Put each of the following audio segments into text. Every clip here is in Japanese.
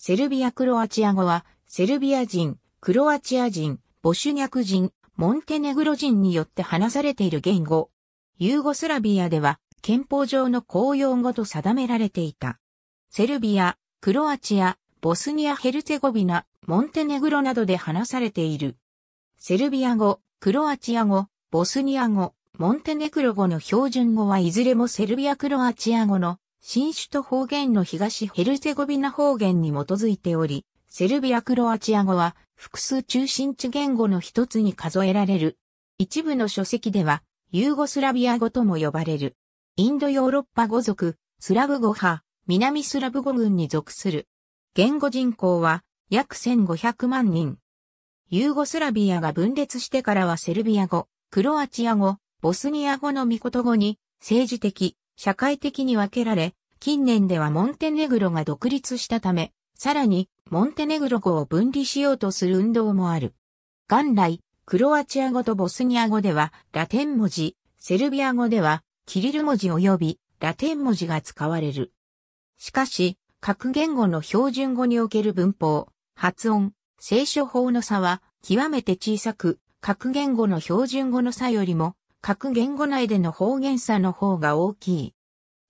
セルビア・クロアチア語は、セルビア人、クロアチア人、ボシュニャク人、モンテネグロ人によって話されている言語。ユーゴスラビアでは、憲法上の公用語と定められていた。セルビア、クロアチア、ボスニア・ヘルツェゴビナ、モンテネグロなどで話されている。セルビア語、クロアチア語、ボスニア語、モンテネグロ語の標準語はいずれもセルビア・クロアチア語の新首都方言の東ヘルゼゴビナ方言に基づいており、セルビア・クロアチア語は複数中心地言語の一つに数えられる。一部の書籍では、ユーゴスラビア語とも呼ばれる。インドヨーロッパ語族、スラブ語派、南スラブ語群に属する。言語人口は約1500万人。ユーゴスラビアが分裂してからはセルビア語、クロアチア語、ボスニア語のミコト語に政治的、社会的に分けられ、近年ではモンテネグロが独立したため、さらに、モンテネグロ語を分離しようとする運動もある。元来、クロアチア語とボスニア語では、ラテン文字、セルビア語では、キリル文字及び、ラテン文字が使われる。しかし、各言語の標準語における文法、発音、聖書法の差は、極めて小さく、各言語の標準語の差よりも、各言語内での方言差の方が大きい。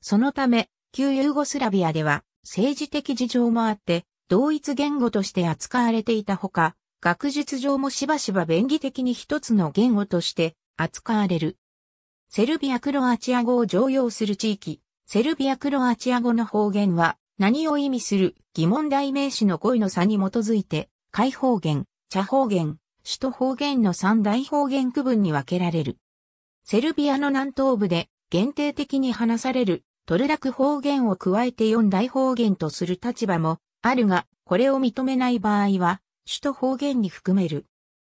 そのため、旧ユーゴスラビアでは政治的事情もあって同一言語として扱われていたほか、学術上もしばしば便宜的に一つの言語として扱われる。セルビア・クロアチア語を常用する地域、セルビア・クロアチア語の方言は何を意味する疑問代名詞の語彙の差に基づいて、解方言、茶方言、首都方言の三大方言区分に分けられる。セルビアの南東部で限定的に話されるトルラク方言を加えて四大方言とする立場もあるが、これを認めない場合は、首都方言に含める。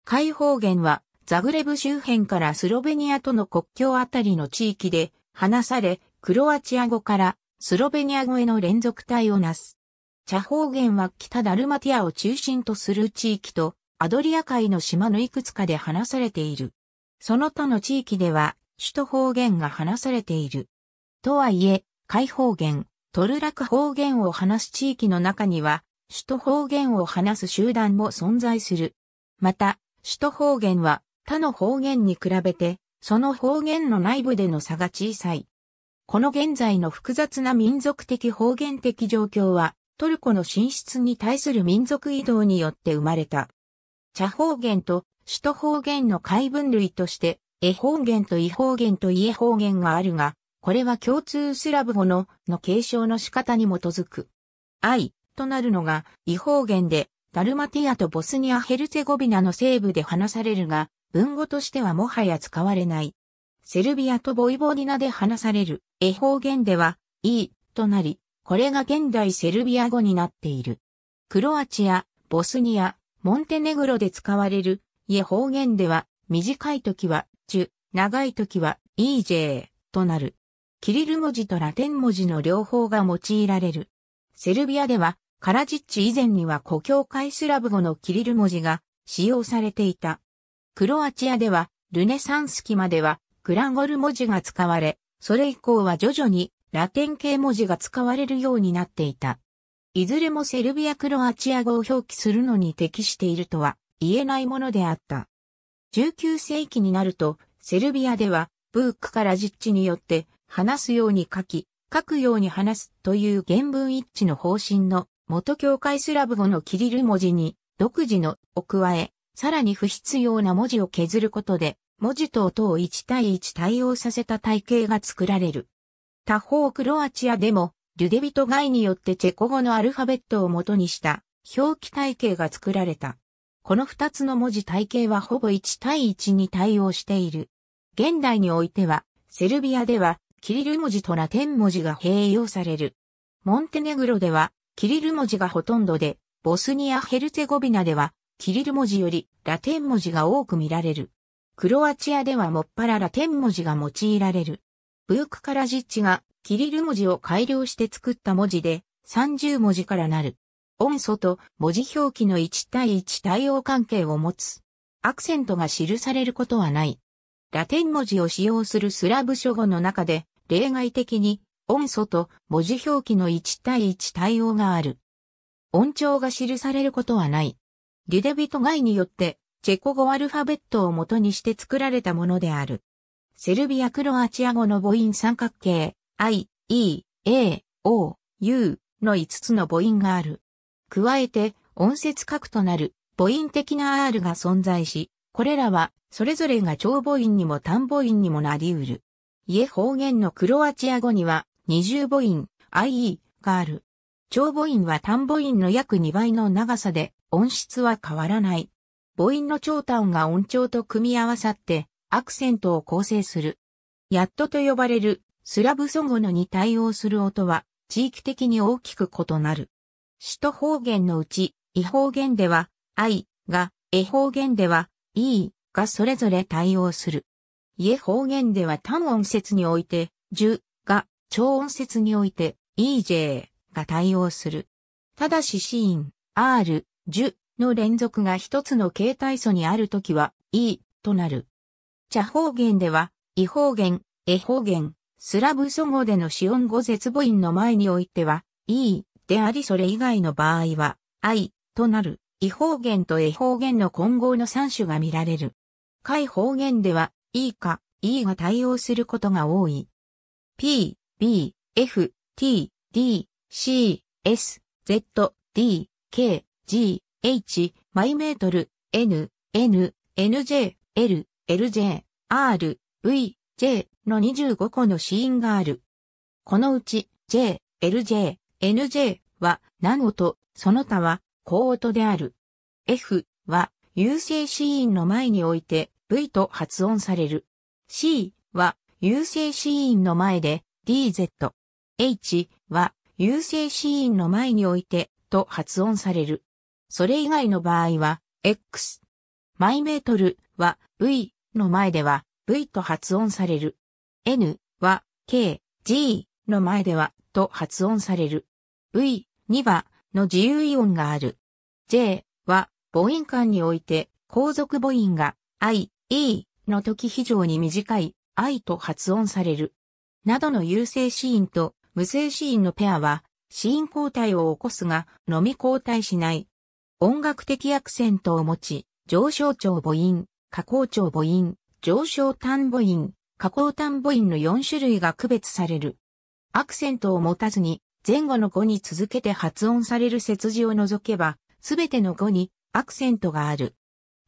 海方言は、ザグレブ周辺からスロベニアとの国境あたりの地域で話され、クロアチア語からスロベニア語への連続体をなす。茶方言は北ダルマティアを中心とする地域とアドリア海の島のいくつかで話されている。その他の地域では首都方言が話されている。とはいえ、海方言、トルラク方言を話す地域の中には、首都方言を話す集団も存在する。また、首都方言は他の方言に比べて、その方言の内部での差が小さい。この現在の複雑な民族的方言的状況は、トルコの進出に対する民族移動によって生まれた。茶方言と首都方言の解分類として、絵方言と異方言と家方言があるが、これは共通スラブ語のの継承の仕方に基づく。愛、となるのが、違方言で、ダルマティアとボスニア・ヘルツェゴビナの西部で話されるが、文語としてはもはや使われない。セルビアとボイボディナで話される、絵方言では、E となり、これが現代セルビア語になっている。クロアチア、ボスニア、モンテネグロで使われる、イ方言では、短い時は、ジュ、長い時は、EJ となる。キリル文字とラテン文字の両方が用いられる。セルビアでは、カラジッチ以前には故郷会スラブ語のキリル文字が使用されていた。クロアチアでは、ルネサンス期まではグランゴル文字が使われ、それ以降は徐々にラテン系文字が使われるようになっていた。いずれもセルビア・クロアチア語を表記するのに適しているとは言えないものであった。19世紀になると、セルビアでは、ブークラジッチによって、話すように書き、書くように話すという原文一致の方針の元教会スラブ語のキリル文字に独自のを加え、さらに不必要な文字を削ることで、文字と音を1対1対応させた体系が作られる。他方クロアチアでも、リュデビトガイによってチェコ語のアルファベットを元にした表記体系が作られた。この二つの文字体系はほぼ1対1に対応している。現代においては、セルビアではキリル文字とラテン文字が併用される。モンテネグロでは、キリル文字がほとんどで、ボスニア・ヘルツェゴビナでは、キリル文字よりラテン文字が多く見られる。クロアチアではもっぱらラテン文字が用いられる。ブーク・カラジッチがキリル文字を改良して作った文字で30文字からなる。音素と文字表記の1対1対応関係を持つ。アクセントが記されることはない。ラテン文字を使用するスラブ書語の中で例外的に、音素と文字表記の1対1対応がある。音調が記されることはない。リュデビトガイによって、チェコ語アルファベットを元にして作られたものである。セルビア・クロアチア語の母音三角形、i, e, a, o, u の5つの母音がある。加えて、音節核となる母音的な R が存在し、これらは、それぞれが長母音にも単母音にもなり得る。家方言のクロアチア語には二重母音 IE がある。長母音は単母音の約2倍の長さで音質は変わらない。母音の長短が音調と組み合わさってアクセントを構成する。やっとと呼ばれるスラブソ語のに対応する音は地域的に大きく異なる。首都方言のうち、異方言では I が、え方言では E がそれぞれ対応する。家方言では単音節において、十が、超音節において、EJ が対応する。ただしシーン、R、十の連続が一つの形態素にあるときは、E となる。茶方言では、異方言、絵方言、スラブ祖語での死音語絶母音の前においては、E でありそれ以外の場合は、I となる。異方言と絵方言の混合の三種が見られる。解方言では、E か E が対応することが多い。P、B、F、T、D、C、S、Z、D、K、G、H、マイメートル、N、N、NJ、L、LJ、R、V、J の25個のシーンがある。このうち J、LJ、NJ は何音、その他は高音である。F は優勢シーンの前において V と発音される。C は優勢シーンの前で DZ。H は優勢シーンの前においてと発音される。それ以外の場合は X。マイメートルは V の前では V と発音される。N は K、G の前ではと発音される。V にはの自由イオンがある。J は母音間において後続母音が I、e の時非常に短い i と発音される。などの有性子音と無性子音のペアは、ーン交代を起こすが、のみ交代しない。音楽的アクセントを持ち、上昇調母音、下降調母音、上昇単母音、下降単母音の4種類が区別される。アクセントを持たずに、前後の語に続けて発音される節字を除けば、すべての語にアクセントがある。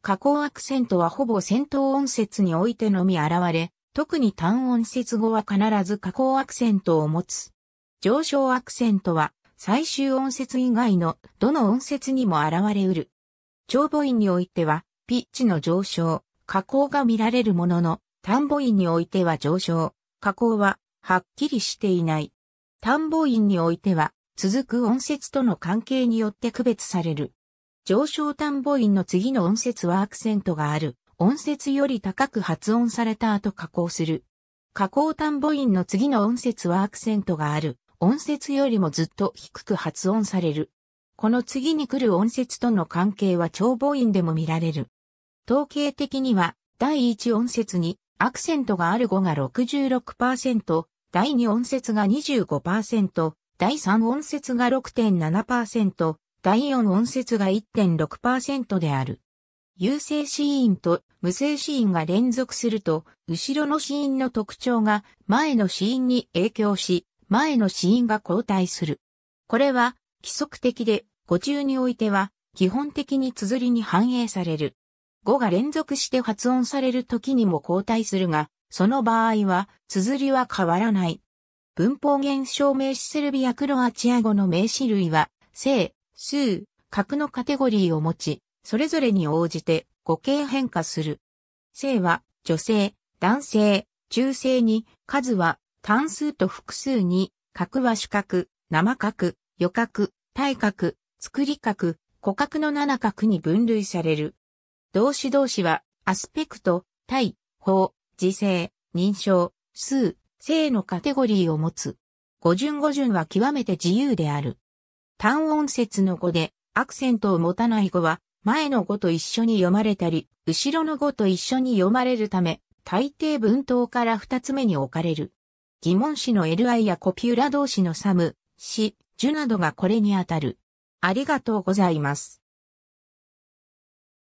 加工アクセントはほぼ戦闘音節においてのみ現れ、特に単音節後は必ず加工アクセントを持つ。上昇アクセントは最終音節以外のどの音節にも現れうる。長母音においては、ピッチの上昇、加工が見られるものの、単母音においては上昇、加工ははっきりしていない。単母音においては、続く音節との関係によって区別される。上昇単母音の次の音節はアクセントがある。音節より高く発音された後加工する。加工単母音の次の音節はアクセントがある。音節よりもずっと低く発音される。この次に来る音節との関係は長母音でも見られる。統計的には、第1音節にアクセントがある語が66%、第2音節が25%、第3音節が6.7%、第4音節が1.6%である。優勢子音と無声子音が連続すると、後ろの子音の特徴が前の子音に影響し、前の子音が交代する。これは規則的で、語中においては基本的に綴りに反映される。語が連続して発音される時にも交代するが、その場合は綴りは変わらない。文法現象名詞セルビア・クロアチア語の名詞類は、性、数、格のカテゴリーを持ち、それぞれに応じて語形変化する。性は女性、男性、中性に、数は単数と複数に、格は主格、生格、余格、対格、作り格、古格の七格に分類される。動詞動詞は、アスペクト、対、法、時性、認証、数、性のカテゴリーを持つ。語順語順は極めて自由である。単音節の語で、アクセントを持たない語は、前の語と一緒に読まれたり、後ろの語と一緒に読まれるため、大抵文頭から二つ目に置かれる。疑問詞の LI やコピュラ同士のサム、シ、ジュなどがこれにあたる。ありがとうございます。